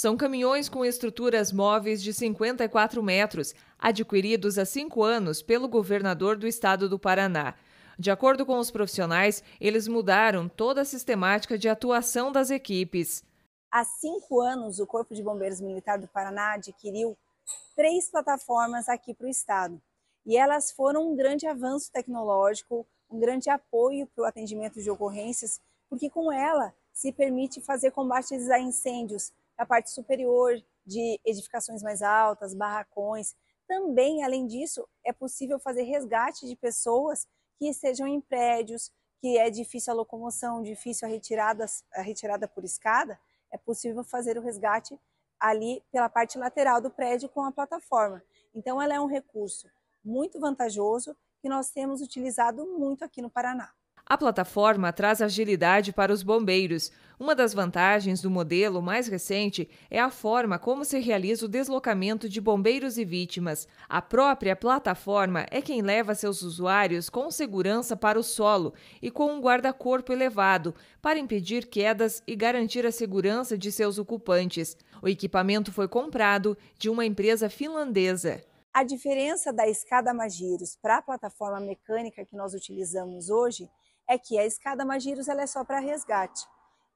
São caminhões com estruturas móveis de 54 metros, adquiridos há cinco anos pelo governador do estado do Paraná. De acordo com os profissionais, eles mudaram toda a sistemática de atuação das equipes. Há cinco anos, o Corpo de Bombeiros Militar do Paraná adquiriu três plataformas aqui para o Estado. E elas foram um grande avanço tecnológico, um grande apoio para o atendimento de ocorrências, porque com ela se permite fazer combates a incêndios a parte superior de edificações mais altas, barracões. Também, além disso, é possível fazer resgate de pessoas que estejam em prédios, que é difícil a locomoção, difícil a retirada, a retirada por escada, é possível fazer o resgate ali pela parte lateral do prédio com a plataforma. Então, ela é um recurso muito vantajoso que nós temos utilizado muito aqui no Paraná. A plataforma traz agilidade para os bombeiros. Uma das vantagens do modelo mais recente é a forma como se realiza o deslocamento de bombeiros e vítimas. A própria plataforma é quem leva seus usuários com segurança para o solo e com um guarda-corpo elevado, para impedir quedas e garantir a segurança de seus ocupantes. O equipamento foi comprado de uma empresa finlandesa. A diferença da escada Magiros para a plataforma mecânica que nós utilizamos hoje é que a escada Magiros ela é só para resgate.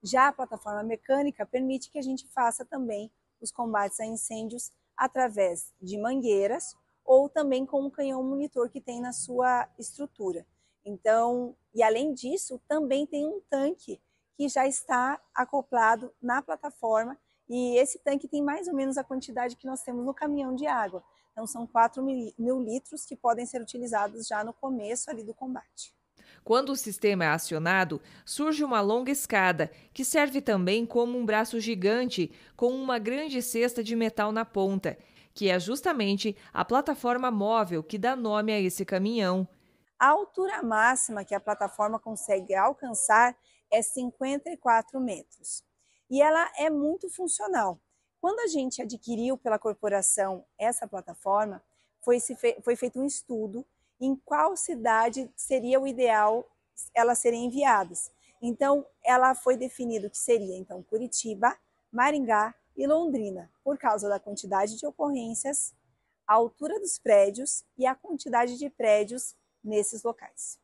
Já a plataforma mecânica permite que a gente faça também os combates a incêndios através de mangueiras ou também com um canhão monitor que tem na sua estrutura. Então, e além disso, também tem um tanque que já está acoplado na plataforma e esse tanque tem mais ou menos a quantidade que nós temos no caminhão de água. Então, são 4 mil litros que podem ser utilizados já no começo ali do combate. Quando o sistema é acionado, surge uma longa escada, que serve também como um braço gigante com uma grande cesta de metal na ponta, que é justamente a plataforma móvel que dá nome a esse caminhão. A altura máxima que a plataforma consegue alcançar é 54 metros. E ela é muito funcional. Quando a gente adquiriu pela corporação essa plataforma, foi, fe foi feito um estudo em qual cidade seria o ideal elas serem enviadas. Então, ela foi definido que seria então Curitiba, Maringá e Londrina, por causa da quantidade de ocorrências, a altura dos prédios e a quantidade de prédios nesses locais.